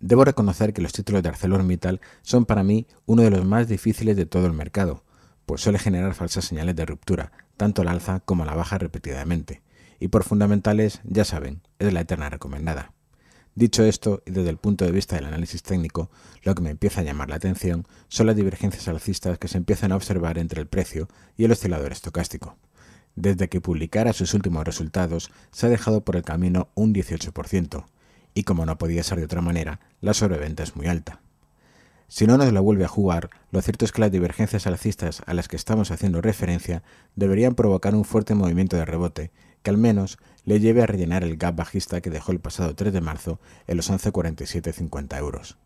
Debo reconocer que los títulos de ArcelorMittal son para mí uno de los más difíciles de todo el mercado, pues suele generar falsas señales de ruptura, tanto la alza como a la baja repetidamente, y por fundamentales, ya saben, es la eterna recomendada. Dicho esto, y desde el punto de vista del análisis técnico, lo que me empieza a llamar la atención son las divergencias alcistas que se empiezan a observar entre el precio y el oscilador estocástico. Desde que publicara sus últimos resultados, se ha dejado por el camino un 18%, y como no podía ser de otra manera, la sobreventa es muy alta. Si no nos la vuelve a jugar, lo cierto es que las divergencias alcistas a las que estamos haciendo referencia deberían provocar un fuerte movimiento de rebote, que al menos le lleve a rellenar el gap bajista que dejó el pasado 3 de marzo en los 11.47.50 euros.